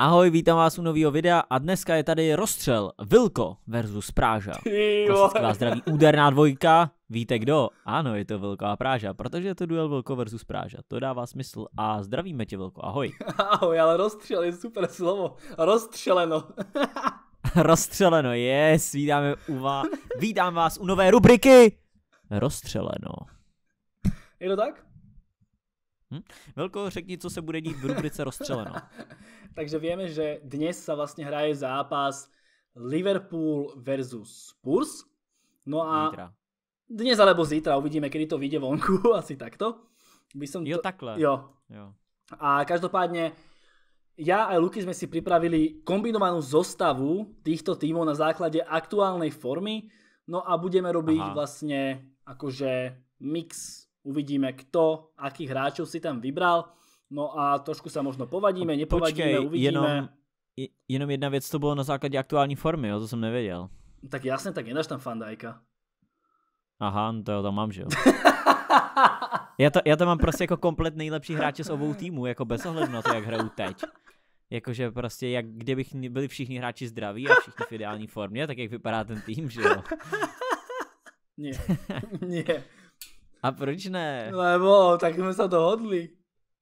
Ahoj, vítám vás u nového videa a dneska je tady rozstřel Vilko versus Práža. Klasická vás zdraví úderná dvojka, víte kdo? Ano, je to Vilko a Práža, protože je to duel Vilko versus Práža, to dává smysl a zdravíme tě Vilko, ahoj. Ahoj, ale rozstřel je super slovo, rozstřeleno. rozstřeleno, yes, vítáme u vás, vítám vás u nové rubriky Rozstřeleno. Je to tak? Hm? Velko, řekni, co se bude dít v rubrice rozstřeleno. Takže víme, že dnes sa vlastně hraje zápas Liverpool versus Spurs. No a Zítra. dnes alebo zítra uvidíme, kdy to vyjde vonku, asi takto. By som to... takhle. Jo. jo. A každopádně já a Luky jsme si připravili kombinovanou zostavu týchto týmů na základě aktuální formy, no a budeme robiť Aha. vlastně akože mix Uvidíme kto, akých hráčov si tam vybral. No a trošku sa možno povadíme, nepovadíme, Počkej, uvidíme. Jenom, jenom jedna věc to bylo na základě aktuální formy, jo, to jsem nevedel. Tak jasně, tak nedáš tam Fandajka. Aha, no to jo, tam mám, že jo. já, to, já to mám prostě jako komplet nejlepší hráče z obou týmů, jako bez ohledu na to, jak hrajou teď. Jakože prostě, jak kdybych byli všichni hráči zdraví a všichni v ideální formě, tak jak vypadá ten tým, že jo? Ne, ne. A proč ne? Lebo, tak jsme se dohodli.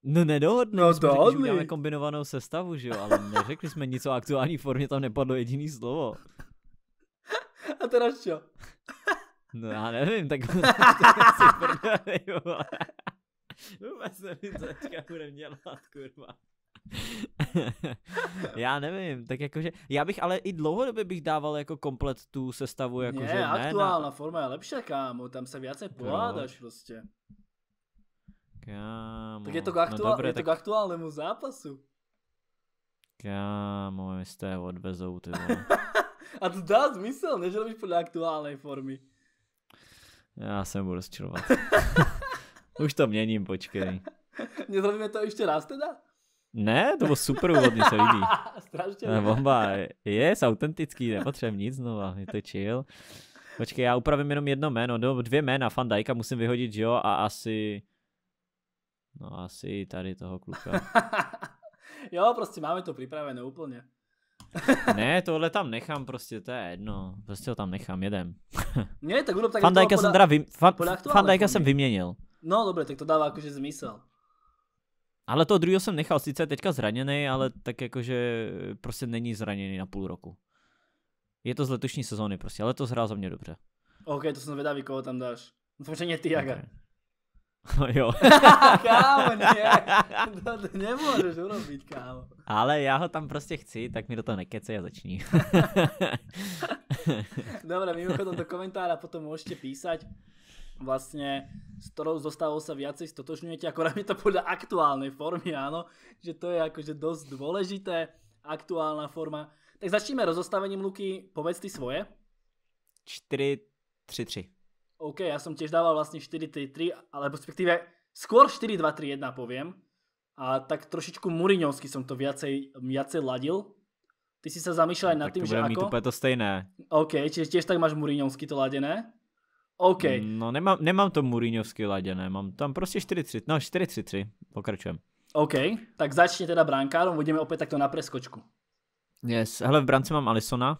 No nedohodli, no, jsme dohodli. Řekli, že kombinovanou sestavu, že jo, ale neřekli jsme nic o aktuální formě, tam nepadlo jediný slovo. A teda čo? No já nevím, tak si prdeli, Vůbec nevím, co teďka budem dělat, kurva. já nevím, tak jakože, já bych ale i dlouhodobě bych dával jako komplet tu sestavu, jakože ne, ne aktuálna na... forma je lepší, kámo, tam se více pohádáš no. prostě. Kámo. Tak je to k, no aktuál, no dobré, je to tak... k aktuálnému zápasu. Kámo, my z toho odvezou, ty vole. A to dá smysl, než robíš podle aktuální formy. Já se budu rozčilovat. Už to měním, počkej. Nezrobíme to ještě raz teda? Ne, to bylo super úvodní, se vidí. Strašně. Ne, bomba, je autentický, nepotřebuji nic znova, je to chill. Počkej, já upravím jenom jedno jméno, no, dvě jména, Fandajka musím vyhodit, jo, a asi... No asi tady toho kluka. jo, prostě máme to připravené úplně. ne, tohle tam nechám prostě, to je jedno. Prostě ho tam nechám, jedem. ne, tak budu tak Fandajka jako jsem teda Fandajka jsem vyměnil. No dobře, tak to dává jakože zmysel. Ale toho druhého jsem nechal, sice je teďka zraněný, ale tak jakože prostě není zraněný na půl roku. Je to z letošní sezóny prostě, ale to hrál za mě dobře. OK, to jsem zvědavý, koho tam dáš. Samozřejmě ty, Jaga. Okay. No jo. kámo, ne, to, to nemůžeš urobit, kámo. Ale já ho tam prostě chci, tak mi do toho nekece a začni. Dobre, mimochodom do komentára potom můžete písať vlastne s ktorou zostávou sa viacej stotožňujete, akorát mi to podľa aktuálnej formy, áno, že to je akože dosť dôležité, aktuálna forma. Tak začneme rozostavením, Luky, povedz ty svoje. 4-3-3. OK, ja som tiež dával vlastne 4-3-3, ale respektíve skôr 4-2-3-1 poviem. A tak trošičku muriňovsky som to viacej, viacej ladil. Ty si sa zamýšľal aj no, nad tým, že ako... tak to bude mít úplne to stejné. OK, čiže tiež tak máš muriňovsky to ladené. OK. No nemám, nemám to Mourinhovský laděné, mám tam prostě 4-3, no 4-3-3, pokračujeme. OK, tak začni teda brankárom, budeme opět takto na preskočku. Yes, hele v brance mám Alisona.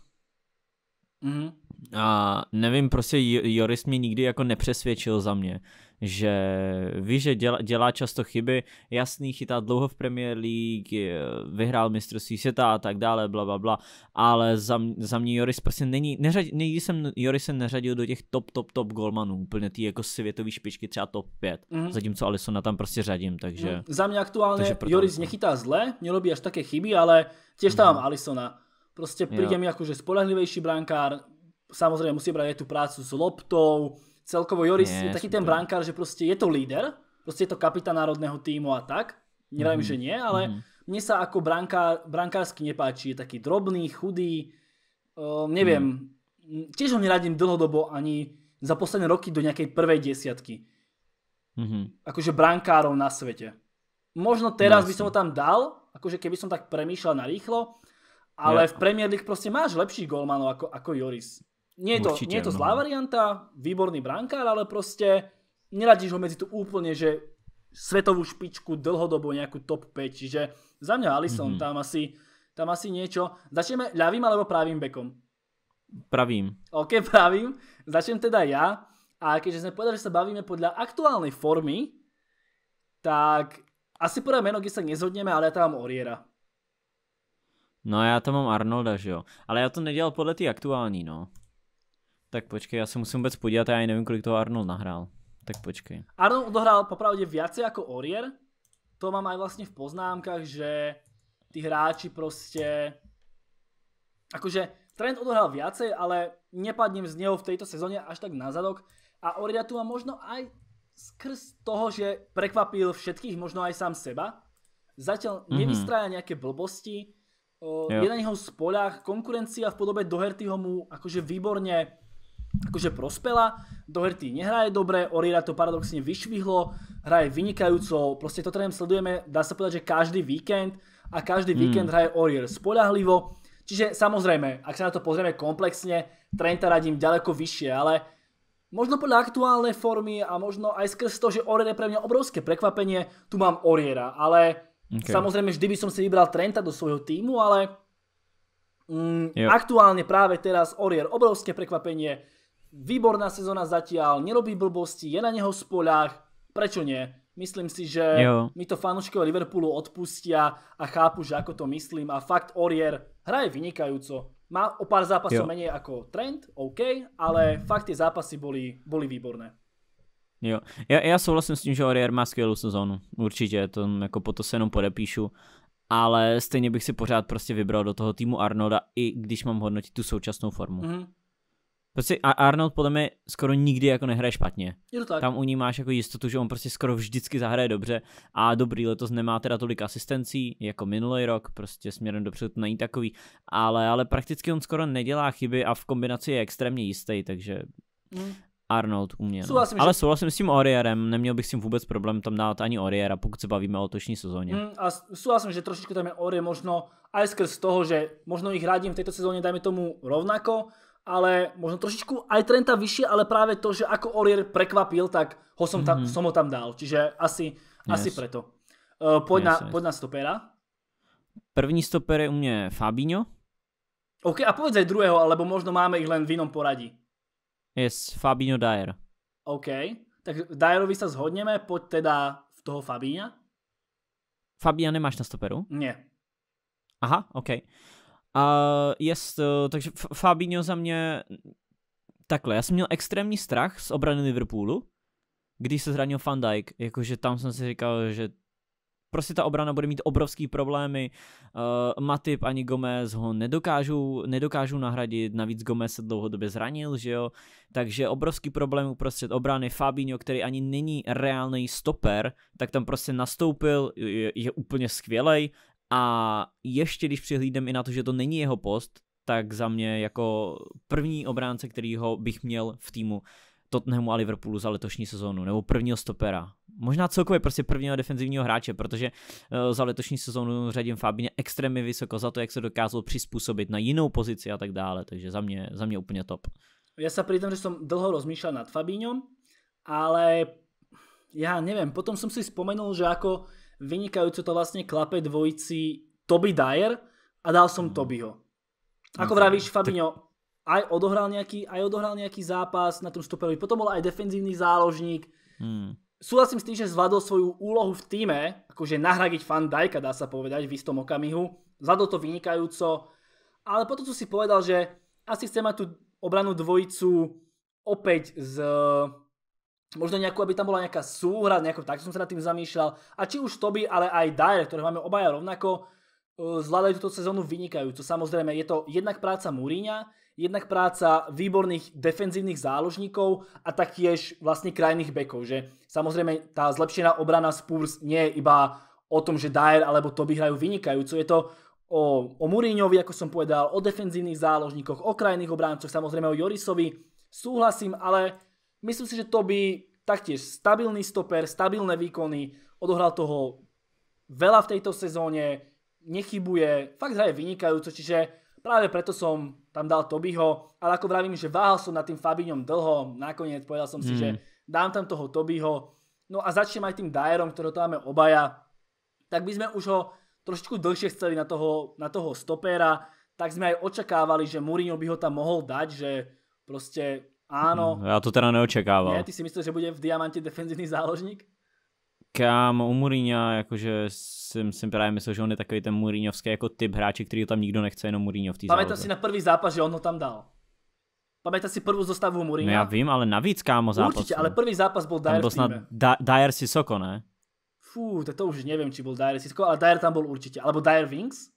Mhm. A nevím, prostě Joris mě nikdy jako nepřesvědčil za mě, že ví, že dělá, dělá často chyby, jasný, chytá dlouho v Premier League, vyhrál mistrovství světa a tak dále, bla, bla, bla, ale za, za mě Joris prostě není, neřadil, nikdy jsem se neřadil do těch top, top, top golmanů, úplně ty jako světové špičky, třeba top 5, mm-hmm. zatímco Alisona tam prostě řadím, takže... Mm, za mě aktuálně takže proto... Joris nechytá zle, by až také chyby, ale těž tam mm-hmm. Alisona. Prostě přijde mi jako, že spolehlivější brankár, samozrejme musí brať aj tú prácu s loptou, celkovo Joris je, je taký ten brankár, že proste je to líder, proste je to kapitán národného týmu a tak, neviem, mm. že nie, ale mm. mne sa ako brankár, brankársky nepáči, je taký drobný, chudý, um, ehm, neviem, mm. tiež ho neradím dlhodobo ani za posledné roky do nejakej prvej desiatky. Mm-hmm. Akože brankárov na svete. Možno teraz Jasne. No, by som ho tam dal, akože keby som tak premýšľal na rýchlo, ale ja. v Premier League proste máš lepší golmanov ako, ako Joris. Nie je to, Určite, nie je to no. zlá no. varianta, výborný brankár, ale proste neradíš ho medzi tu úplne, že svetovú špičku, dlhodobo nejakú top 5, čiže za mňa Alison mm-hmm. tam asi tam asi niečo. Začneme ľavým alebo pravým bekom? Pravým. OK, pravým. Začnem teda ja. A keďže sme povedali, že sa bavíme podľa aktuálnej formy, tak asi podľa meno, kde sa nezhodneme, ale ja tam mám Oriera. No já tam mám Arnolda, že jo. Ale já to nedělal podle ty aktuální, no. Tak počkej, já se musím vůbec podívat, já nevím, kolik toho Arnold nahrál. Tak počkej. Arnold odohrál popravdě více jako Orier. To mám aj vlastně v poznámkách, že ty hráči prostě... Akože Trent odohrál více, ale nepadním z něho v této sezóně až tak na zadok. A Orier tu má možno aj skrz toho, že prekvapil všetkých, možno aj sám seba. Zatiaľ mm-hmm. nevystrája nejaké blbosti. O, je na neho spolách. Konkurencia v podobe Dohertyho mu akože výborne akože prospela, Doherty nehraje dobre, Orira to paradoxne vyšvihlo, hraje vynikajúco, proste to trém sledujeme, dá sa povedať, že každý víkend a každý hmm. víkend hraje Orir spolahlivo, čiže samozrejme, ak sa na to pozrieme komplexne, Trenta radím ďaleko vyššie, ale možno podľa aktuálnej formy a možno aj skrz to, že Orir je pre mňa obrovské prekvapenie, tu mám Oriera, ale samozrejme vždy by som si vybral Trenta do svojho týmu, ale mm, aktuálne práve teraz Orir, obrovské prekvapenie, výborná sezóna zatiaľ, nerobí blbosti, je na neho spoľah, prečo nie? Myslím si, že jo. mi to fanúškové Liverpoolu odpustia a chápu, že ako to myslím a fakt Orier hraje vynikajúco. Má o pár zápasov jo. menej ako Trent, OK, ale fakt tie zápasy boli, boli výborné. Jo, já, já souhlasím s tím, že Orier má skvělou sezónu, určitě, to jako po to se jenom podepíšu, ale stejně bych si pořád prostě vybral do toho týmu Arnolda, i když mám hodnotit tu současnou formu. Mm-hmm. Prostě Arnold podle mě skoro nikdy jako nehraje špatně. Je to tak. Tam u ní máš jako jistotu, že on prostě skoro vždycky zahraje dobře a dobrý letos nemá teda tolik asistencí jako minulý rok, prostě směrem dopředu to není takový, ale, ale prakticky on skoro nedělá chyby a v kombinaci je extrémně jistý, takže mm. Arnold u mě. No. Souhlasím, ale že... souhlasím s tím Orierem, neměl bych s tím vůbec problém tam dát ani Oriera, pokud se bavíme o letošní sezóně. Mm, a souhlasím, že trošičku tam je Orie možno aj skrz toho, že možno ich radím v této sezóně, dajme tomu rovnako, ale možno trošičku aj Trenta vyššie, ale práve to, že ako Orier prekvapil, tak ho som, tam, mm-hmm. som ho tam dal. Čiže asi, yes. asi preto. Uh, poď, yes, na, yes. poď na stopera. První stoper je u mě Fabinho. OK, a povedz aj druhého, alebo možno máme ich len v inom poradí. Yes, Fabinho Dyer. OK, tak Dyerovi sa zhodneme, poď teda v toho Fabíňa. Fabíňa nemáš na stoperu? Nie. Aha, OK. A jest, eh, takže Fabinho za mě takhle, já jsem měl extrémní strach z obrany Liverpoolu, když se zranil Van Dijk, jakože tam jsem si říkal, že prostě ta obrana bude mít obrovský problémy, uh, Matip ani Gomez ho nedokážou, nedokážou nahradit, navíc Gomez se dlouhodobě zranil, že jo, takže obrovský problém uprostřed obrany, Fabinho, který ani není reálný stoper, tak tam prostě nastoupil, je, je úplně skvělej, a ještě když přihlídem i na to, že to není jeho post, tak za mě jako první obránce, kterýho bych měl v týmu Tottenhamu a Liverpoolu za letošní sezónu, nebo prvního stopera. Možná celkově prostě prvního defenzivního hráče, protože eh, za letošní sezónu řadím Fabině extrémně vysoko za to, jak se dokázal přizpůsobit na jinou pozici a tak dále, takže za mě, za mě úplně top. Já se přitom, že jsem dlho rozmýšlel nad Fabíňom, ale já nevím, potom jsem si vzpomenul, že ako vynikajúco to vlastne klape dvojici Toby Dyer a dal som mm. Tobyho. No, Ako no, vravíš, Fabinho, tak... aj odohral, nejaký, aj odohral nejaký zápas na tom stoperovi, potom bol aj defenzívny záložník. Hmm. Súhlasím s tým, že zvládol svoju úlohu v týme, akože nahradiť fan Dajka dá sa povedať, v istom okamihu. Zvládol to vynikajúco, ale potom si povedal, že asi chce mať tú obranú dvojicu opäť z možno nejakú, aby tam bola nejaká súhra, nejako tak som sa nad tým zamýšľal. A či už Toby, ale aj Dyer, ktoré máme obaja rovnako, e, zvládajú túto sezónu vynikajúco. Samozrejme, je to jednak práca Múriňa, jednak práca výborných defenzívnych záložníkov a taktiež vlastne krajných bekov, že samozrejme tá zlepšená obrana Spurs nie je iba o tom, že Dyer alebo Toby hrajú vynikajúco, je to o, Múriňovi, ako som povedal, o defenzívnych záložníkoch, o krajných obráncoch, samozrejme o Jorisovi, súhlasím, ale Myslím si, že to by taktiež stabilný stoper, stabilné výkony, odohral toho veľa v tejto sezóne, nechybuje, fakt hraje vynikajúco, čiže práve preto som tam dal Tobyho, ale ako vravím, že váhal som nad tým Fabiňom dlho, nakoniec povedal som si, že mhm. dám tam toho Tobyho, no a začnem aj tým Dyerom, ktorého tam máme obaja, tak by sme už ho trošičku dlhšie chceli na toho, na toho tak sme aj očakávali, že Mourinho by ho tam mohol dať, že proste Áno. Ja to teda neočekával. Ne, ty si myslel, že bude v Diamante defenzivní záložník? Kam u Mourinha, jakože jsem jsem právě myslel, že on je takový ten Mourinhovský jako typ hráče, který ho tam nikdo nechce, jenom Mourinho v té Pamätáš si na první zápas, že on ho tam dal. Pamätáš si první zostavu Mourinha? No já vím, ale navíc kámo zápas. Určitě, no. ale první zápas byl Dyer byl snad Dyer Sisoko, ne? Fú, to, to už nevím, či byl Dyer Sisoko, ale Dyer tam byl určitě. Alebo Dyer Wings?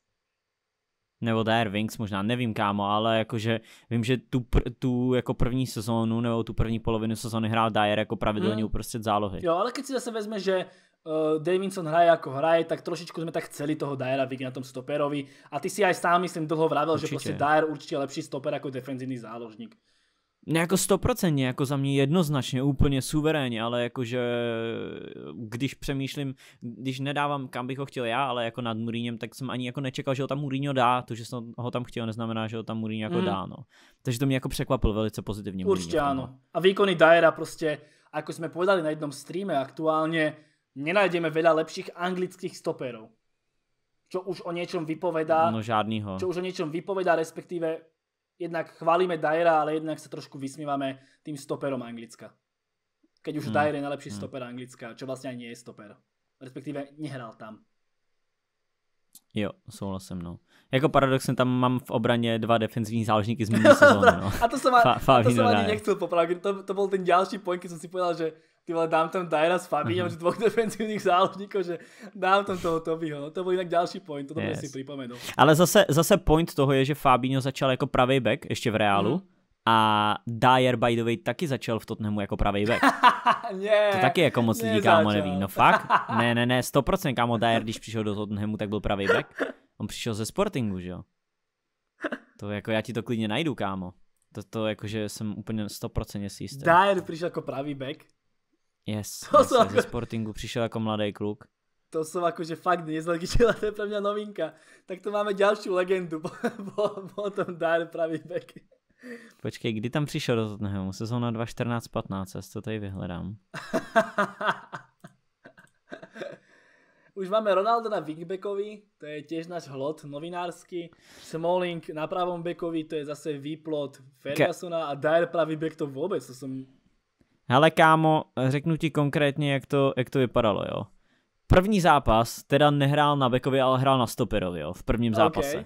nebo The Air Wings možná, nevím kámo, ale jakože vím, že tu, pr- tu jako první sezónu nebo tu první polovinu sezóny hrál Dyer jako pravidelně hmm. uprostřed zálohy. Jo, ale když si zase vezme, že uh, Davidson hraje jako hraje, tak trošičku jsme tak chceli toho Dyera vidět na tom stoperovi a ty si aj sám myslím dlho vravil, určitě. že prostě Dyer určitě lepší stoper jako defenzivní záložník. Ne jako stoprocentně, jako za mě jednoznačně, úplně suverénně, ale jakože když přemýšlím, když nedávám kam bych ho chtěl já, ale jako nad Muríněm, tak jsem ani jako nečekal, že ho tam Muríňo dá, to, že jsem ho tam chtěl, neznamená, že ho tam Muríňo jako mm. dá, no. Takže to mě jako překvapilo velice pozitivně. Určitě ano. A výkony Dyera prostě, jako jsme povedali na jednom streame aktuálně, nenajdeme veľa lepších anglických stoperů. Čo už o něčem vypovedá. No žádnýho. Čo už o něčem vypovedá, respektive jednak chválíme Dyera, ale jednak sa trošku vysmívame tým stoperom Anglicka. Keď už hmm. Dyer je najlepší hmm. stoper Anglicka, čo vlastne aj nie je stoper. Respektíve nehral tam. Jo, souhlasím, no. Jako paradoxně tam mám v obraně dva defenzivní záložníky z minulé sezóny, no. a to no. jsem, a to jsem ani nechcel popravit, to, to byl ten další point, když jsem si povedal, že ty vole, dám tam Dajra s Fabiňom, mhm. že dvoch defenzívnych záložníkov, že dám tam toho Tobyho. No, to byl jinak další point, to yes. si připomenul. Ale zase, zase point toho je, že Fabinho začal jako pravý back ještě v Reálu. Mm. A Dyer by the way taky začal v Tottenhamu jako pravý back. ne, to taky jako moc lidí kámo neví. No fakt? Ne, ne, ne, 100% kámo Dyer, když přišel do Tottenhamu, tak byl pravý back. On přišel ze Sportingu, že jo? To jako já ti to klidně najdu, kámo. To, to jako že jsem úplně 100% si jistý. Dyer přišel jako pravý back, Yes, to yes, jako... ze Sportingu přišel jako mladý kluk. To jsou jako, že fakt nezlegitila, to je pro mě novinka. Tak to máme další legendu po, po, po tom dále pravý back. Počkej, kdy tam přišel do Tottenhamu? Sezóna 2014-15, já to tady vyhledám. Už máme Ronaldo na wingbackovi, to je těž náš hlod novinársky. Smalling na pravom backovi, to je zase výplot Fergusona a Dyer pravý back to vůbec, to jsem Hele kámo, řeknu ti konkrétně, jak to, jak to vypadalo, jo. První zápas teda nehrál na Bekovi, ale hrál na Stoperovi, jo, v prvním zápase. Okay.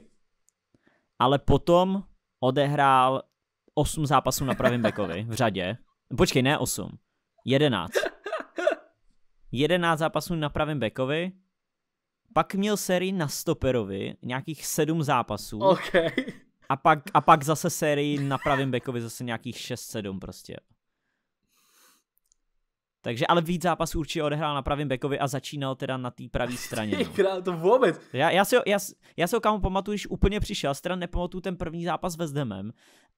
Ale potom odehrál 8 zápasů na pravém Bekovi v řadě. Počkej, ne 8, 11. 11 zápasů na pravém Bekovi, pak měl sérii na Stoperovi, nějakých 7 zápasů. Okay. A pak, a pak zase sérii na pravém Bekovi zase nějakých 6-7 prostě. Takže ale víc zápasů určitě odehrál na pravém bekovi a začínal teda na té pravé straně. No. Král, to vůbec. Já, já, si ho, já, já si ho pamatuju, když úplně přišel, stran nepamatuju ten první zápas ve zdemem,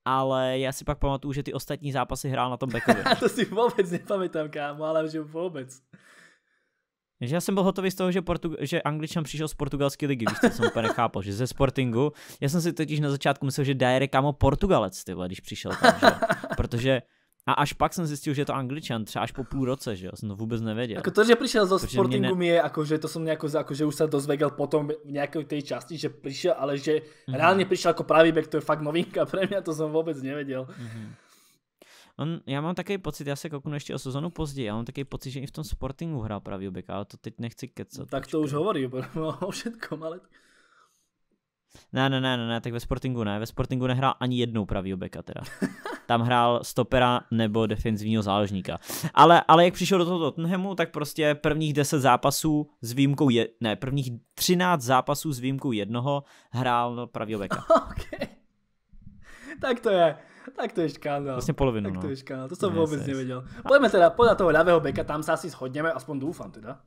ale já si pak pamatuju, že ty ostatní zápasy hrál na tom bekovi. to si vůbec nepamatuju, kámo, ale že vůbec. Že já jsem byl hotový z toho, že, Portug- že Angličan přišel z portugalské ligy, víš, to jsem úplně nechápal, že ze Sportingu. Já jsem si totiž na začátku myslel, že Dyer je kámo Portugalec, ty když přišel tam, že? Protože a až pak jsem zjistil, že je to angličan, třeba až po půl roce, že jo, jsem to vůbec nevěděl. Ako to, že přišel zo Sportingu ne... mi je, akože to jsem nějako, akože jako, už se dozvedel potom v nějaké té části, že přišel, ale že mm-hmm. reálně přišel jako pravý back, to je fakt novinka pro mě, to jsem vůbec nevěděl. Mm-hmm. On, já mám takový pocit, já se kouknu ještě o sezonu později, já mám takový pocit, že i v tom Sportingu hrál pravý back, ale to teď nechci kecat. Tak to už hovorí o všetkom, ale... Ne, ne, ne, ne, ne, tak ve Sportingu ne, ve Sportingu nehrál ani jednou pravý backa teda. tam hrál stopera nebo defenzivního záložníka. Ale, ale jak přišel do toho Tottenhamu, tak prostě prvních 10 zápasů s výjimkou, je, ne, prvních 13 zápasů s výjimkou jednoho hrál pravýho beka. Okay. Tak to je. Tak to je škandál. Vlastně polovinu. Tak no. to je škandál, to jsem yes, vůbec yes. nevěděl. Pojďme teda podle toho levého beka, tam se asi shodněme, aspoň doufám teda.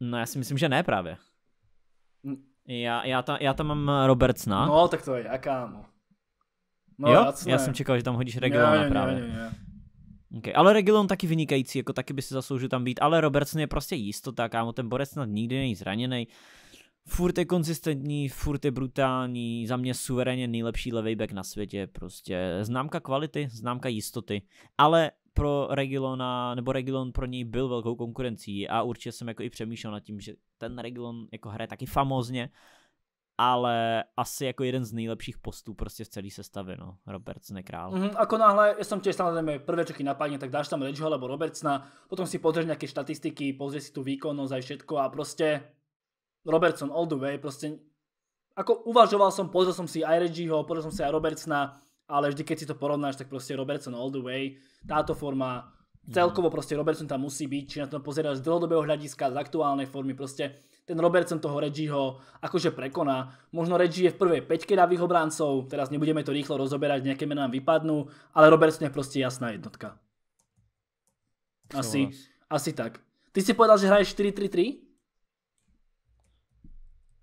No já si myslím, že ne právě. Hm. Já, já, ta, já tam mám Robertsna. No, tak to je, já No. No, jo? Jasné. Já jsem čekal, že tam hodíš Regilona, ne, právě. Ne, ne, ne. Okay. Ale Regilon taky vynikající, jako taky by si zasloužil tam být, ale Robertson je prostě jistota, kámo, ten borec snad nikdy není zraněný. Furt je konzistentní, furt je brutální, za mě suverénně nejlepší levej back na světě, prostě známka kvality, známka jistoty, ale pro Regilona, nebo Regilon pro něj byl velkou konkurencí a určitě jsem jako i přemýšlel nad tím, že ten Regilon jako hraje taky famózně, ale asi jako jeden z nejlepších postů prostě v celé sestavě, no, Robertsne král. Mm, -hmm, ako náhle, já jsem těž samozřejmě prvé čeky napadně, tak dáš tam Reggio alebo Robertsna, potom si pozrieš nějaké statistiky pozře si tu výkonnost a všetko a prostě Robertson all the way, prostě ako uvažoval som, pozrel som si i Reggieho, pozrel som si i Robertsna, ale vždy keď si to porovnáš, tak prostě Robertson all the way, táto forma, No. celkovo prostě Robertson tam musí být, či na to pozerá z dlhodobého hľadiska, z aktuálnej formy, prostě ten Robertson toho Reggieho akože prekoná. Možno Reggie je v prvej peťke davých obráncov, teraz nebudeme to rýchlo rozoberať, nejaké mená nám vypadnú, ale Robertson je prostě jasná jednotka. Asi, asi tak. Ty si povedal, že hraješ 4-3-3?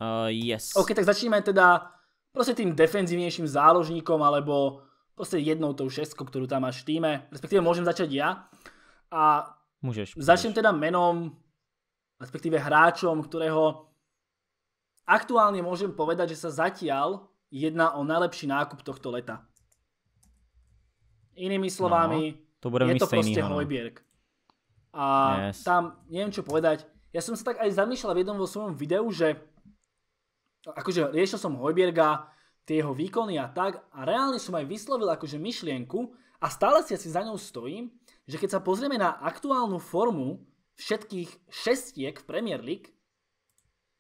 Uh, eh, yes. OK, tak začneme teda prostě tým defenzívnejším záložníkom, alebo proste jednou tou šestkou, ktorú tam máš v týme. Respektíve môžem začať ja. A Môžeš. Začnem teda menom, respektíve hráčom, ktorého aktuálne môžem povedať, že sa zatiaľ jedná o najlepší nákup tohto leta. Inými slovami, no, to je to proste no. Hojbierk. A yes. tam, neviem čo povedať, ja som sa tak aj zamýšľal v jednom vo svojom videu, že akože riešil som Hojbierga, tie jeho výkony a tak a reálne som aj vyslovil akože myšlienku a stále si asi za ňou stojím, že keď sa pozrieme na aktuálnu formu všetkých šestiek v Premier League,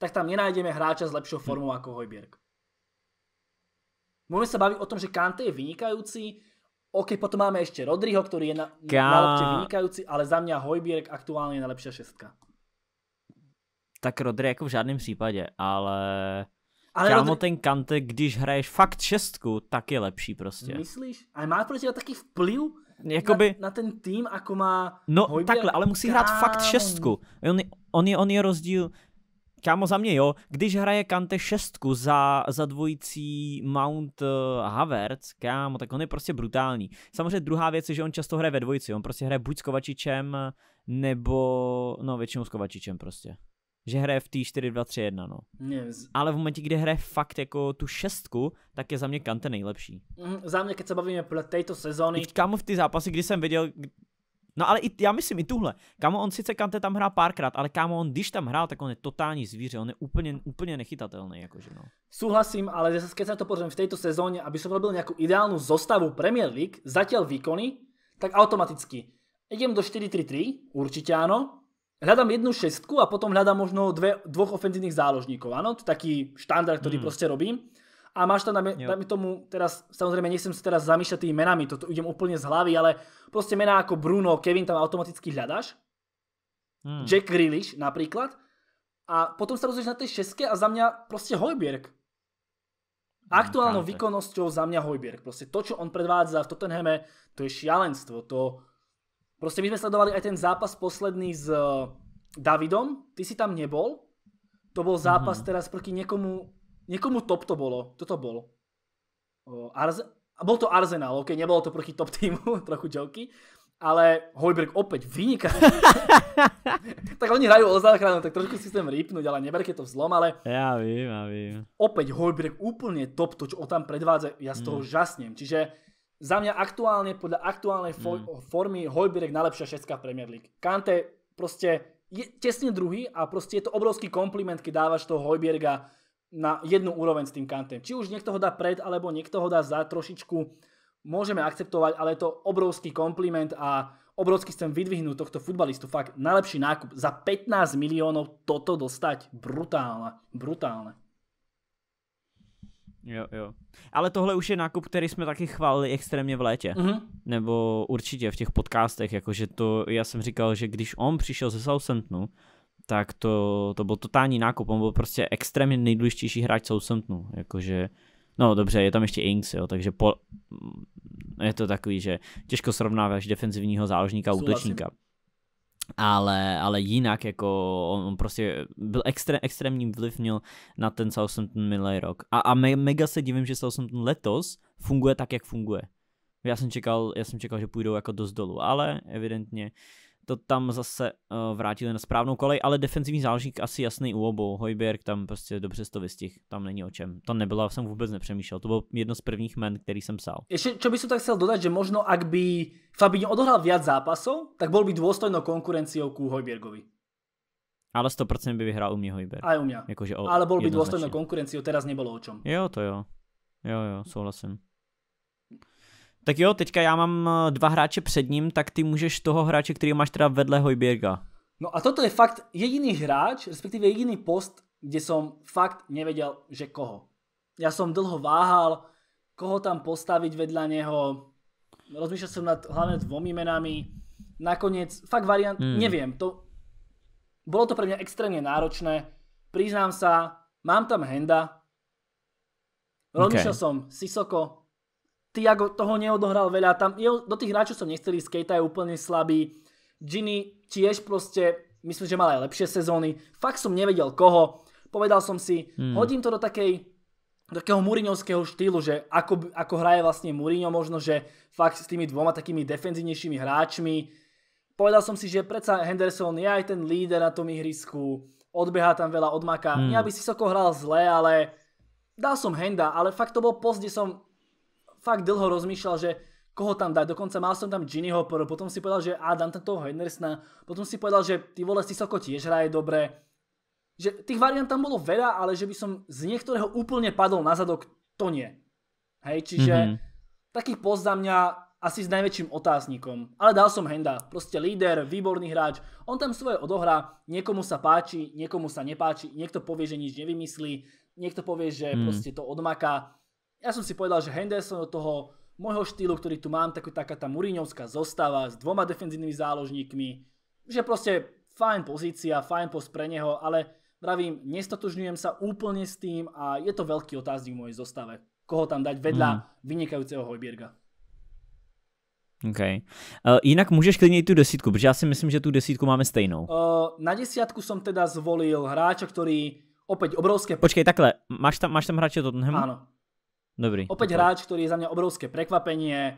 tak tam nenájdeme hráča s lepšou formou ako Hojbjerg. Môžeme sa baviť o tom, že Kante je vynikajúci, OK, potom máme ešte Rodriho, ktorý je na, Ka... vynikajúci, ale za mňa Hojbjerg aktuálne je najlepšia šestka. Tak Rodri jako v žádném případě, ale ale Kámo, ten Kante, když hraješ fakt šestku, tak je lepší prostě. Myslíš? Ale má proti taky vplyv Jakoby... Na, na, ten tým, jako má... No hojbě... takhle, ale musí Kámo. hrát fakt šestku. On, je, on, je, on je rozdíl... Kámo, za mě jo, když hraje Kante šestku za, za dvojící Mount uh, Havertz, kámo, tak on je prostě brutální. Samozřejmě druhá věc je, že on často hraje ve dvojici, on prostě hraje buď s Kovačičem, nebo, no většinou s Kovačičem prostě že hraje v t 4-2-3-1, no. Yes. Ale v momentě, kdy hraje fakt jako tu šestku, tak je za mě Kante nejlepší. Mm, za mě, keď se bavíme podle této sezóny. I kámo v ty zápasy, kdy jsem viděl, No ale i, já myslím i tuhle. Kámo, on sice Kante tam hrál párkrát, ale kámo, on když tam hrál, tak on je totální zvíře, on je úplně, úplně nechytatelný. Jakože, no. Souhlasím, ale zase keď sa to pozriem v této sezóně, aby se byl nějakou ideálnu zostavu Premier League, zatím výkony, tak automaticky idem do 4-3-3, určite áno, hľadám jednu šestku a potom hľadám možno dve, dvoch ofenzívnych záložníkov, áno? To je taký štandard, ktorý mm. proste robím. A máš tam, dajme, mi tomu, teraz, samozrejme, nechcem sa teraz zamýšľať tými menami, toto idem úplne z hlavy, ale proste mená ako Bruno, Kevin tam automaticky hľadáš. Mm. Jack Grealish napríklad. A potom sa rozhodneš na tej šeske a za mňa proste Hojbjerg. Hmm, Aktuálnou výkonnosťou za mňa Hojbjerg. Proste to, čo on predvádza v Tottenhame, to je šialenstvo. To, Proste my sme sledovali aj ten zápas posledný s eh, Davidom, ty si tam nebol. To bol zápas mm-hmm. teraz proti niekomu, niekomu top to bolo, toto bol. Arze- bol to Arsenal, ok, nebolo to proti top týmu, trochu joky, ale Hojberg opäť vyniká. tak oni hrajú o záchranu, tak trošku si chcem rýpnuť, ale neberte to vzlom, ale... Ja vím, ja vím. Opäť Hojberg úplne top to, čo on tam predvádza, ja z toho mm. žasnem. Čiže za mňa aktuálne, podľa aktuálnej mm. formy Hojbirek najlepšia šestka Premier League. Kante proste je tesne druhý a proste je to obrovský kompliment, keď dávaš toho Hojbierga na jednu úroveň s tým Kantem. Či už niekto ho dá pred, alebo niekto ho dá za trošičku, môžeme akceptovať, ale je to obrovský kompliment a obrovský chcem vydvihnúť tohto futbalistu. Fakt, najlepší nákup. Za 15 miliónov toto dostať. Brutálne. Brutálne. Jo, jo. Ale tohle už je nákup, který jsme taky chválili extrémně v létě. Mm-hmm. Nebo určitě v těch podcastech, jakože to, já jsem říkal, že když on přišel ze Southamptonu, tak to, to byl totální nákup, on byl prostě extrémně nejdůležitější hráč Southamptonu, jakože, no dobře, je tam ještě Inks, jo, takže po, je to takový, že těžko srovnáváš defenzivního záložníka a útočníka ale, ale jinak jako on prostě byl extré, extrémní vliv měl na ten Southampton minulý rok. A, a me, mega se divím, že Southampton letos funguje tak, jak funguje. Já jsem čekal, já jsem čekal, že půjdou jako dost dolů, ale evidentně to tam zase uh, eh, vrátili na správnou kolej, ale defenzivní záložník asi jasný u obou. Hojbjerg tam prostě dobře to vystih, tam není o čem. To nebylo, jsem vůbec nepřemýšlel, to bylo jedno z prvních men, který jsem psal. Ještě, co bych tak chtěl dodat, že možno ak by Fabinho odohral viac zápasů, tak byl by důstojnou konkurencí ku Hojbjergovi. Ale 100% by vyhrál u mě Hojberg. A u mě. Jakože o, ale byl by důstojnou konkurencí, teraz nebylo o čem. Jo, to jo. Jo, jo, souhlasím. Tak jo, teďka já mám eh, dva hráče před ním, tak ty můžeš toho hráče, který máš teda vedle Hojbjerga. No a toto je fakt jediný hráč, respektive jediný post, kde som fakt nevedel, že koho. Ja som dlho váhal, koho tam postaviť vedľa neho. Rozmýšlel som nad hlavne dvomi menami. Nakoniec, fakt variant, mm. neviem. To, bolo to pre mňa extrémne náročné. Priznám sa, mám tam Henda. Rozmýšľal okay. som Sisoko, Tiago toho neodohral veľa, tam jeho, do tých hráčov som nechcel ísť, Kejta je úplne slabý, Gini tiež proste, myslím, že mal aj lepšie sezóny, fakt som nevedel koho, povedal som si, hmm. hodím to do takej takého Muriňovského štýlu, že ako, ako hraje vlastne Muriňo možno, že fakt s tými dvoma takými defenzívnejšími hráčmi. Povedal som si, že predsa Henderson je aj ten líder na tom ihrisku, odbeha tam veľa odmaka. Hmm. Ja by si Soko hral zle, ale dal som Henda, ale fakt to bol post, kde som fakt dlho rozmýšľal, že koho tam dať. Dokonca mal som tam Ginny Hopper, potom si povedal, že a dám tam toho Hendersona, potom si povedal, že ty vole Sisoko tiež hraje dobre. Že tých variant tam bolo veľa, ale že by som z niektorého úplne padol na zadok, to nie. Hej, čiže mm -hmm. post za mňa asi s najväčším otáznikom. Ale dal som Henda, proste líder, výborný hráč, on tam svoje odohrá, niekomu sa páči, niekomu sa nepáči, niekto povie, že nič nevymyslí, niekto povie, že mm. proste to odmaká ja som si povedal, že Henderson od toho môjho štýlu, ktorý tu mám, tak taká tá Muriňovská zostava s dvoma defenzívnymi záložníkmi, že proste fajn pozícia, fajn post pre neho, ale vravím, nestatožňujem sa úplne s tým a je to veľký otáznik v mojej zostave. Koho tam dať vedľa mm. vynikajúceho Hojbierga. OK. Uh, eh, jinak můžeš klidně i tu desítku, protože já si myslím, že tu desítku máme stejnou. Uh, na desiatku som teda zvolil hráča, ktorý opäť obrovské... Počkej, takhle, máš tam, máš tam hráče Tottenhamu? Áno. Dobrý. Opäť dobrý. hráč, ktorý je za mňa obrovské prekvapenie. Eh,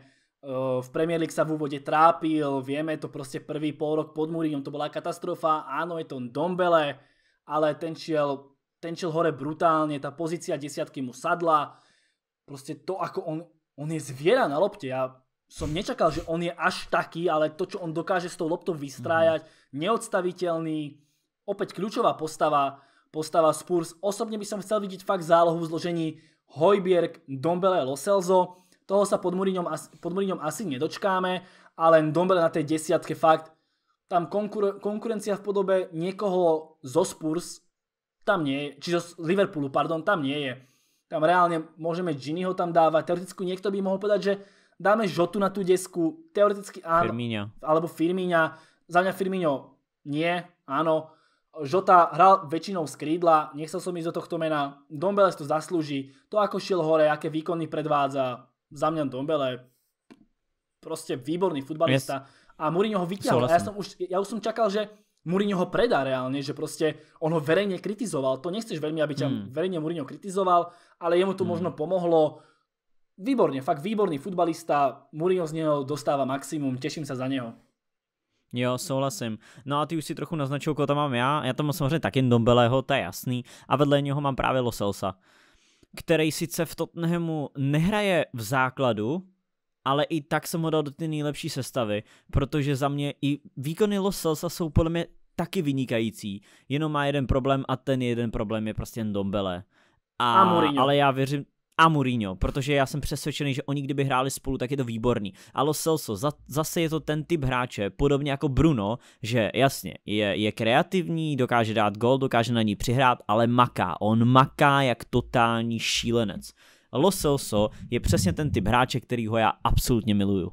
v Premier League sa v úvode trápil, vieme to proste prvý pol rok pod Múriňom to bola katastrofa. Áno, je to Dombele, ale ten šiel, ten šiel hore brutálne, tá pozícia desiatky mu sadla. Proste to, ako on, on je zviera na lopte. Ja som nečakal, že on je až taký, ale to, čo on dokáže s tou loptou vystrájať, mm-hmm. neodstaviteľný, opäť kľúčová postava, postava Spurs. Osobne by som chcel vidieť fakt zálohu v zložení Hojbierk, Dombele, Loselzo, Toho sa pod Mourinhom, asi nedočkáme, ale Dombele na tej desiatke fakt. Tam konkurencia v podobe niekoho zo Spurs tam nie je, či zo Liverpoolu, pardon, tam nie je. Tam reálne môžeme Giniho tam dávať, teoreticky niekto by mohol povedať, že dáme Žotu na tú desku, teoreticky áno. Firmíňa. Alebo Firmíňa. Za mňa Firmíňo nie, áno. Žota hral väčšinou z krídla, nechcel som ísť do tohto mena, Dombele si to zaslúži, to ako šiel hore, aké výkony predvádza, za mňa Dombele, proste výborný futbalista a Mourinho ho vyťahol. ja, už, som čakal, že Mourinho ho predá reálne, že proste on ho verejne kritizoval. To nechceš veľmi, aby ťa hmm. verejne Mourinho kritizoval, ale jemu to hmm. možno pomohlo. Výborne, fakt výborný futbalista. Mourinho z neho dostáva maximum, teším sa za neho. Jo, souhlasím. No a ty už si trochu naznačil, koho tam mám já. Já tam mám samozřejmě taky Dombeleho, to je jasný. A vedle něho mám právě Loselsa, který sice v Tottenhamu nehraje v základu, ale i tak jsem ho dal do ty nejlepší sestavy, protože za mě i výkony Loselsa jsou podle mě taky vynikající. Jenom má jeden problém a ten jeden problém je prostě Dombele. A, a ale já věřím, a Mourinho, protože já jsem přesvědčený, že oni kdyby hráli spolu, tak je to výborný. A Lo Celso, za, zase je to ten typ hráče, podobně jako Bruno, že jasně, je, je kreativní, dokáže dát gol, dokáže na ní přihrát, ale maká. On maká jak totální šílenec. Lo Celso je přesně ten typ hráče, který ho já absolutně miluju.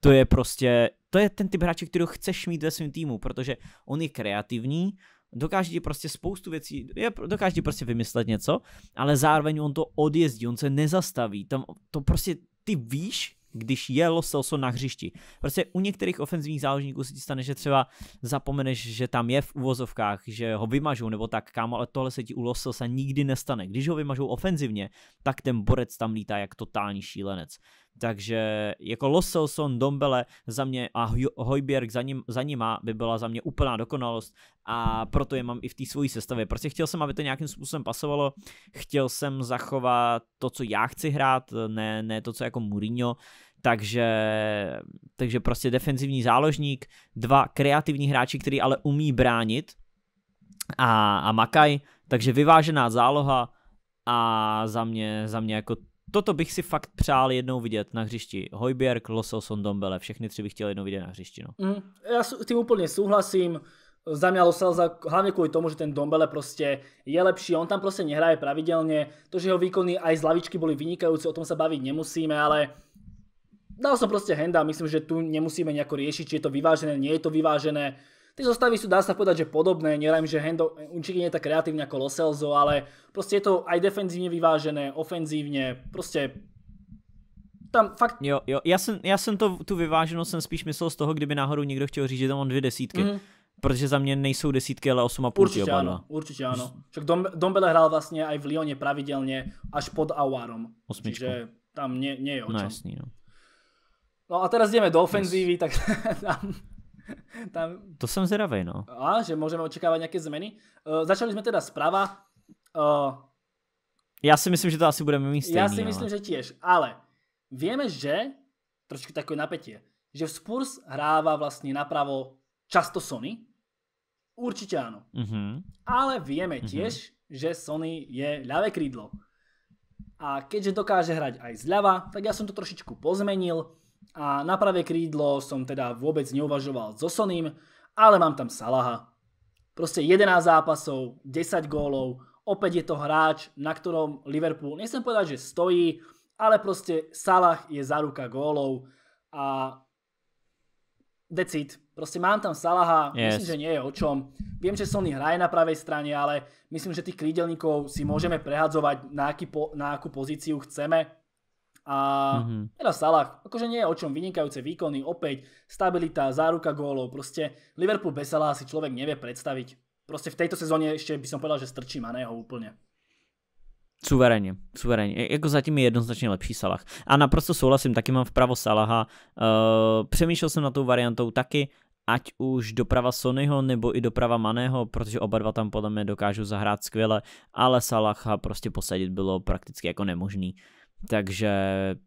To je prostě, to je ten typ hráče, kterého chceš mít ve svém týmu, protože on je kreativní, dokáže ti prostě spoustu věcí, je, dokáže ti prostě vymyslet něco, ale zároveň on to odjezdí, on se nezastaví, tam to prostě ty víš, když je Los Celso na hřišti. Prostě u některých ofenzivních záložníků se ti stane, že třeba zapomeneš, že tam je v uvozovkách, že ho vymažou nebo tak, kámo, ale tohle se ti u Los Celso nikdy nestane. Když ho vymažou ofenzivně, tak ten borec tam lítá jak totální šílenec. Takže jako Loselson, Dombele za mě a Hojbjerg za, ním, za nima by byla za mě úplná dokonalost a proto je mám i v té své sestavě. Prostě chtěl jsem, aby to nějakým způsobem pasovalo, chtěl jsem zachovat to, co já chci hrát, ne, ne to, co jako Mourinho, takže, takže prostě defenzivní záložník, dva kreativní hráči, který ale umí bránit a, a Makaj, takže vyvážená záloha a za mě, za mě jako Toto bych si fakt přál jednou vidět na hřišti. Hojběrk, Losos, Sondombele, všechny tři bych chtěl jednou vidět na hřišti. No. Mm, já s tím úplně souhlasím. Za mňa Los Salza, hlavne kvôli tomu, že ten Dombele proste je lepší, on tam proste nehraje pravidelne, to, že jeho výkony aj z lavičky boli vynikajúce, o tom sa baviť nemusíme, ale dal som proste henda, myslím, že tu nemusíme nejako riešiť, či je to vyvážené, nie je to vyvážené. Tie zostavy sú, dá sa povedať, že podobné, nerajím, že Hendo určite nie je tak kreatívne ako Loselzo, ale proste je to aj defenzívne vyvážené, ofenzívne, proste tam fakt... Jo, jo, já jsem, já jsem to, tu vyváženost jsem spíš myslel z toho, kdyby náhodou někdo chtěl říct, že tam mám dvě desítky. Mm. Protože za mě nejsou desítky, ale 8,5. Určitě ano, no. určitě ano. Však Dombele hrál vlastně i v Lyoně pravidelně až pod Awarom. Osmičku. Čiže tam nie, nie je o čem. No jasný, no. No a teraz jdeme do ofenzívy, yes. tak tam Tam... To jsem zvědavý, no. A, že můžeme očekávat nějaké změny. Uh, začali jsme teda zprava. Uh, já si myslím, že to asi budeme mít stejný. Já si ale. myslím, že tiež, ale vieme, že, trošku takové napätie, že v Spurs hráva vlastně napravo často Sony. Určitě ano. Uh mhm. -huh. Ale vieme mhm. tiež, uh -huh. že Sony je ľavé krídlo. A keďže dokáže hrať aj zľava, tak ja som to trošičku pozmenil a na pravé krídlo som teda vôbec neuvažoval so Sonim, ale mám tam Salaha. Proste 11 zápasov, 10 gólov, opäť je to hráč, na ktorom Liverpool, nechcem povedať, že stojí, ale proste Salah je záruka gólov a decit. Proste mám tam Salaha, yes. myslím, že nie je o čom. Viem, že Sony hraje na pravej strane, ale myslím, že tých krídelníkov si môžeme prehadzovať na, po, na akú pozíciu chceme. A mm-hmm. teraz Salah, akože nie je o čom, vynikajúce výkony, opäť stabilita, záruka gólov, proste Liverpool bez Salah si človek nevie predstaviť. Proste v tejto sezóne ešte by som povedal, že strčí Maného úplne. Suverénně, suverénně. Jako e, zatím je jednoznačně lepší Salah. A naprosto souhlasím, taky mám vpravo Salaha. Uh, přemýšlel jsem na tou variantou taky, ať už doprava Sonyho nebo i doprava Maného, protože oba dva tam podle mě dokážou zahrát skvěle, ale Salaha prostě posadit bylo prakticky jako nemožný. Takže,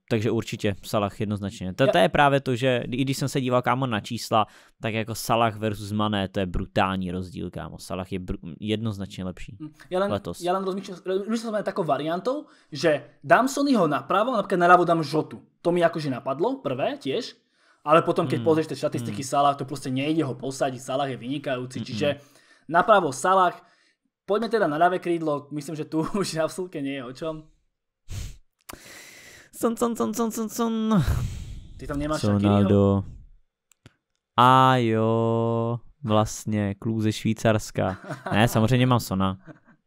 takže určitě Salah jednoznačně. To, to je právě to, že i když jsem se díval kámo na čísla, tak jako Salah versus Mané, to je brutální rozdíl kámo. Salah je br- jednoznačně lepší hm, já len, letos. Já len rozmýšlím, rozmýšlím takovou variantou, že dám Sonyho napravo, například naľavo dám Žotu. To mi jakože napadlo, prvé tiež, ale potom keď mm. pozrieš tie štatistiky mm. Salah, to prostě nejde ho posadit. Salah je vynikajúci, mm -mm. čiže napravo Salah, poďme teda na ľavé krídlo, myslím, že tu už absolútne nie je o čom. Son, son, son, son, son, son. Ty tam nemáš Ronaldo. A jo, vlastně, kluk ze Švýcarska. Ne, samozřejmě mám Sona.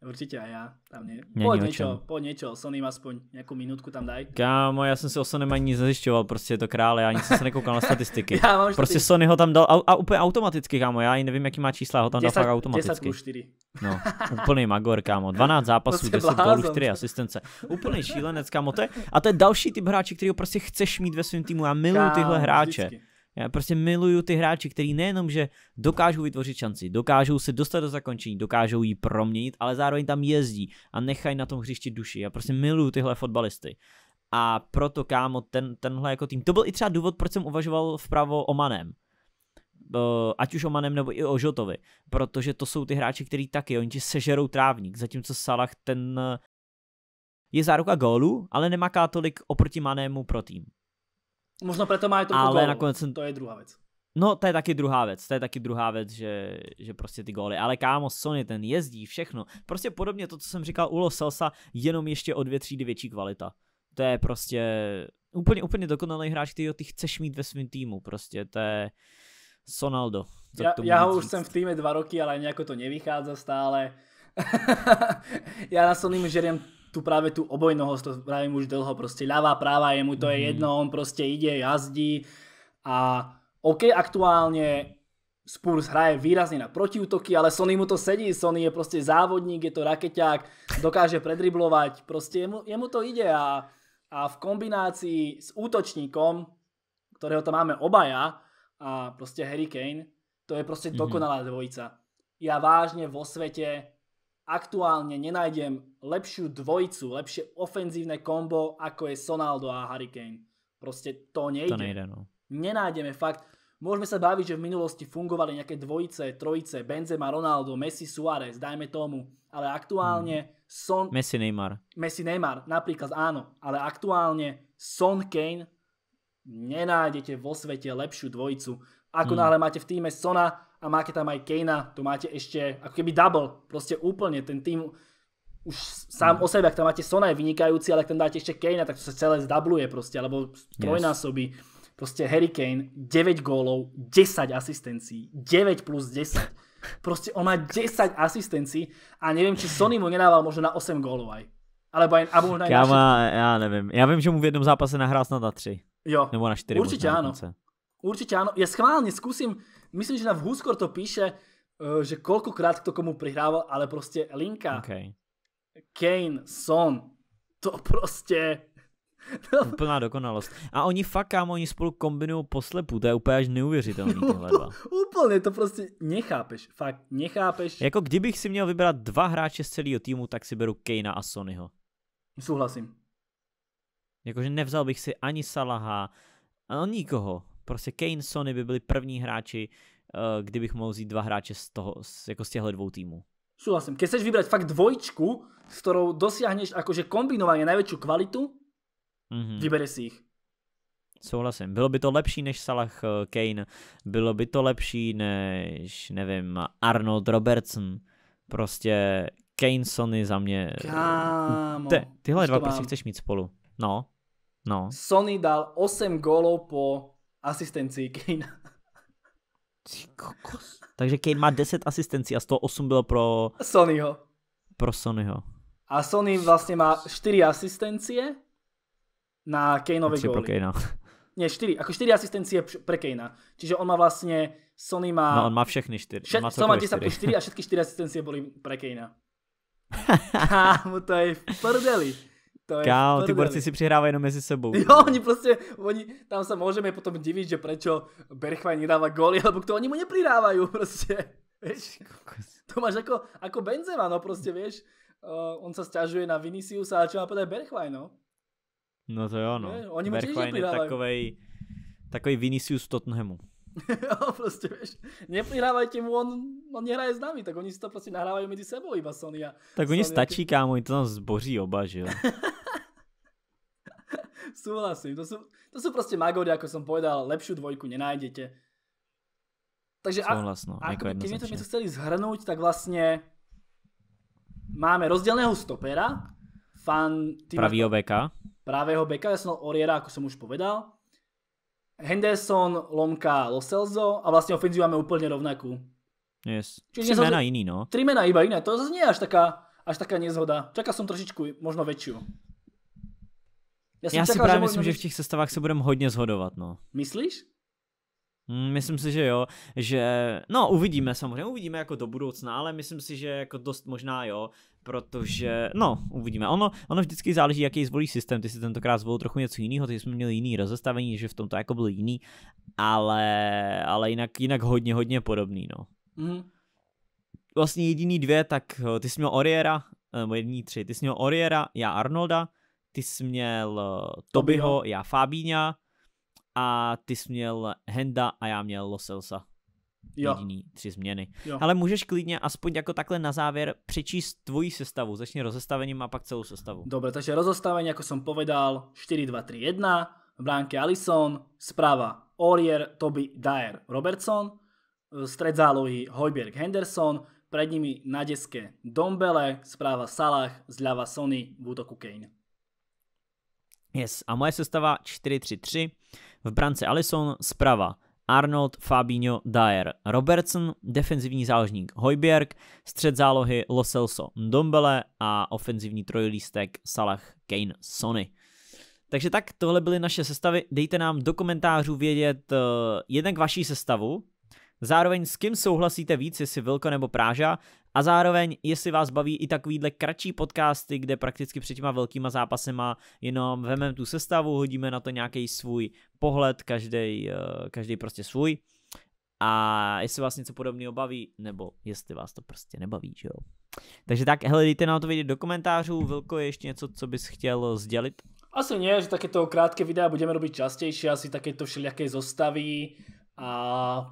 Určite aj ja, tam nie. Poď niečo, poď niečo o Sonym aspoň, nejakú minútku tam daj. Kámo, já jsem si o Sony ani nic nezjišťoval, prostě je to krále, já ani jsem se nekoukal na statistiky. já mám prostě ty... Sony ho tam dal a, a úplně automaticky, kámo, já ani nevím, jaký má čísla, ho tam 10, dal fakt automaticky. 10 4. No, úplný magor, kámo, 12 zápasů, 10 gólů, 4 asistence. Úplný šílenec, kámo, to je, a to je další typ hráče, který ho prostě chceš mít ve svém týmu, já miluju tyhle hráče. Vždycky. Já prostě miluju ty hráči, kteří nejenom, že dokážou vytvořit šanci, dokážou se dostat do zakončení, dokážou ji proměnit, ale zároveň tam jezdí a nechají na tom hřišti duši. Já prostě miluju tyhle fotbalisty. A proto, kámo, ten, tenhle jako tým. To byl i třeba důvod, proč jsem uvažoval vpravo o Manem. Ať už o Manem nebo i o Žotovi. Protože to jsou ty hráči, který taky, oni ti sežerou trávník. Zatímco Salah ten eh, je záruka gólu, ale nemaká tolik oproti Manému pro tým. Možno preto má aj to ale nakonec jsem... To je druhá věc. No, to je taky druhá věc, to je taky druhá věc, že, že prostě ty góly, ale kámo, Sony ten jezdí, všechno. Prostě podobně to, co jsem říkal u Los Celsa, jenom ještě o dvě třídy větší kvalita. To je prostě úplně, úplně dokonalý hráč, který ty chceš mít ve svém týmu, prostě to je Sonaldo. Já, já ho už jsem v týmu dva roky, ale nějak to nevychází stále. já na Sony žerem tu právě tu obojnohosť, to právě už dlho prostě ľavá, práva, jemu to mm. je mhm. jedno, on prostě ide, jazdí a OK, aktuálně Spurs hraje výrazně na protiútoky, ale Sony mu to sedí, Sony je prostě závodník, je to raketák, dokáže predriblovať, prostě jemu, jemu to ide a, a v kombinácii s útočníkom, kterého tam máme obaja a prostě Harry Kane, to je prostě mhm. dokonalá dvojica. Ja vážne vo svete aktuálne nenájdem lepšiu dvojicu, lepšie ofenzívne kombo, ako je Sonaldo a Harry Kane, Proste to nejde. To nejde, no. Nenájdeme fakt. Môžeme sa baviť, že v minulosti fungovali nejaké dvojice, trojice, Benzema, Ronaldo, Messi, Suárez, dajme tomu. Ale aktuálne hmm. Son... Messi, Neymar. Messi, Neymar, napríklad, áno. Ale aktuálne Son, Kane nenájdete vo svete lepšiu dvojicu. Ako hmm. náhle máte v týme Sona a máte tam aj Kanea, to máte ešte ako keby double. Proste úplne ten tým už sám mhm. o sebe, jak tam máte Sona je vynikajúci, ale ak tam dáte ešte Kane, tak to sa celé zdabluje proste, alebo trojnásoby. Yes. Proste Harry Kane, 9 gólov, 10 asistencií, 9 plus 10. Proste on má 10 asistencií a neviem, či Sony mu nedával možno na 8 gólov aj. Alebo aj, alebo možno aj já, má, já nevím. Já vím, že mu v jednom zápase nahrá snad na 3. Jo. Nebo na 4. Určite možná, ano. Dokonce. Určitě ano. Já schválně myslím, že na Vhuskor to píše, eh, že koľkokrát to komu prihrával, ale proste linka okay. Kane, Son, to prostě... No. Úplná dokonalost. A oni fakt, kámo, oni spolu kombinují poslepu, to je úplně až neuvěřitelný tyhle dva. Úplně, to prostě nechápeš, fakt nechápeš. Jako kdybych si měl vybrat dva hráče z celého týmu, tak si beru Kejna a Sonyho. Souhlasím. Jakože nevzal bych si ani Salaha, ani nikoho. Prostě Kane, Sony by byli první hráči, eh, kdybych mohl vzít dva hráče z toho, jako z těchto dvou týmů. Súhlasím. Keď chceš vybrať fakt dvojčku, s ktorou dosiahneš akože kombinovanie najväčšiu kvalitu, mm-hmm. vybere si ich. Souhlasím. Bylo by to lepší než Salah eh, Kane, bylo by to lepší než, nevím, Arnold Robertson. Prostě Kane, Sony za mě. Kámo, Te, tyhle dva prostě chceš mít spolu. No, no. Sony dal 8 gólov po asistenci Kane. Ty kokos. Takže Kane má 10 asistencí a 108 bylo pro... Sonyho. Pro Sonyho. A Sony vlastně má 4 asistencie na Kaneove góly. pro Kanea. Nie, 4, ako 4 asistencie pre Kanea. Čiže on má vlastne, Sony má... No on má všechny 4. Še- má Sony má 10 4. 4 a všetky 4 asistencie boli pre Kanea. Kámo, to je v prdeli. To je Kámo, ty borci si přihrávají jenom mezi sebou. Jo, oni prostě, oni, tam se můžeme potom divit, že prečo Berchvaj nedává góly, alebo to oni mu nepridávajú prostě. Víš? to máš jako, jako Benzema, no prostě, víš, uh, on se stěžuje na Viniciusa, a čo má povedať Berchvaj, no? No to jo, no. Vieš, oni mu Berchvaj je takovej, takový Vinicius Tottenhamu. jo, prostě, vieš, neprihrávajte mu, on, on nehraje s nami, tak oni si to prostě nahrávajú medzi sebou iba Sony a... Tak Sony oni stačí, ty... kámo, to nám zboří oba, že jo? Súhlasím, to sú, to sú proste magody, ako som povedal, lepšiu dvojku nenájdete. Takže souhlasno. a, no, ako, keby to my to chceli zhrnúť, tak vlastne máme rozdielného stopera, fan... Pravýho beka. Pravého beka, ja som Oriera, ako som už povedal. Henderson lomka Loselzo a vlastne ofenzívu máme úplne rovnakú. Yes. Čiže Tři mena iný, no. Tri mena iba iné. To zase nie je až taká, až taká nezhoda. Čakal som trošičku možno väčšiu. Já, Já čakal, si právě že myslím, že v těch sestavách se budeme hodně zhodovat, no. Myslíš? Hm, myslím si, že jo, že, no uvidíme samozřejmě, uvidíme jako do budoucna, ale myslím si, že jako dost možná jo, protože, no, uvidíme. Ono, ono vždycky záleží, jaký zvolí systém. Ty si tentokrát zvolil trochu něco jiného, ty jsme měli jiný rozestavení, že v tom to jako bylo jiný, ale, ale jinak, jinak hodně, hodně podobný, no. Mm. Vlastně jediný dvě, tak eh, ty jsi měl Oriera, eh, nebo jediný tři, ty jsi měl Oriera, já Arnolda, ty jsi měl eh, Tobyho, já Fabíňa, a ty jsi měl Henda a já měl Loselsa. Jo. Jediný tři změny. Jo. Ale můžeš klidně aspoň jako takhle na závěr přečíst tvoji sestavu. Začni rozestavením a pak celou sestavu. Dobře, takže rozestavení, jako jsem povedal, 4-2-3-1, v bránke Allison, správa Orier, Toby, Dyer, Robertson, střed zálohy Hojberg, Henderson, před nimi na deske Dombele, správa Salah, zľava Sony, v útoku Kane. Yes. A moje sestava 4-3-3. V brance Allison, zprava Arnold, Fabinho, Dyer, Robertson, defenzivní záložník Hojbjerg, střed zálohy Loselso, Dombele a ofenzivní trojlístek Salah, Kane, Sony. Takže tak, tohle byly naše sestavy. Dejte nám do komentářů vědět uh, jednak vaší sestavu, zároveň s kým souhlasíte víc, jestli Vilko nebo Práža, a zároveň, jestli vás baví i takovýhle kratší podcasty, kde prakticky před těma velkýma zápasema jenom vememe tu sestavu, hodíme na to nějaký svůj pohled, každý eh, prostě svůj. A jestli vás něco podobného baví, nebo jestli vás to prostě nebaví, že jo. Takže tak, hele, dejte nám to vidět do komentářů. Vilko, je ještě něco, co bys chtěl sdělit? Asi ne, že taky to krátké videa budeme robiť častější, asi taky to všelijaké zostaví a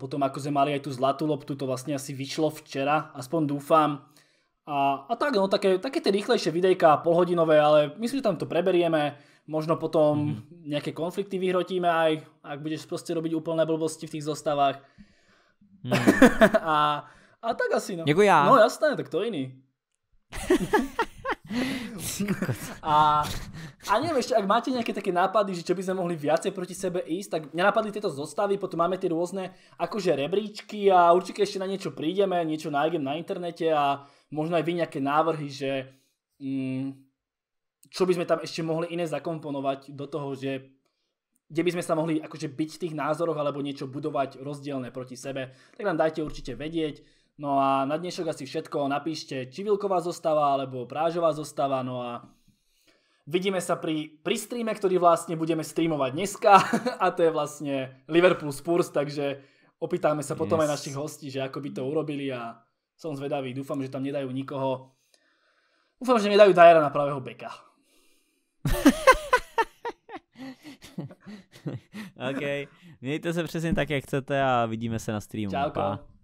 potom sme mali aj tú zlatú loptu, to vlastne asi vyšlo včera, aspoň dúfam. A, a tak, no také, také tie rýchlejšie videjka, polhodinové, ale myslím, že tam to preberieme, možno potom mm-hmm. nejaké konflikty vyhrotíme aj, ak budeš proste robiť úplné blbosti v tých zostavách. Mm. a, a tak asi, no. Jako já. No jasné, tak to jiný. a, a neviem ešte, ak máte nejaké také nápady, že čo by sme mohli viacej proti sebe ísť, tak mňa napadli tieto zostavy, potom máme tie rôzne akože rebríčky a určite ešte na niečo prídeme, niečo nájdem na internete a možno aj vy nejaké návrhy, že mm, čo by sme tam ešte mohli iné zakomponovať do toho, že kde by sme sa mohli akože byť v tých názoroch alebo niečo budovať rozdielne proti sebe, tak nám dajte určite vedieť. No a na dnešok asi všetko. Napíšte Čivilková zostava alebo Prážová zostava. No a vidíme sa pri, pri streame, ktorý vlastne budeme streamovať dneska a to je vlastne Liverpool Spurs, takže opýtame sa yes. potom aj našich hostí, že ako by to urobili a som zvedavý. Dúfam, že tam nedajú nikoho. Dúfam, že nedajú Dajera na pravého beka. OK, mějte se přesně tak, jak chcete a vidíme se na streamu. Čauko. Pa.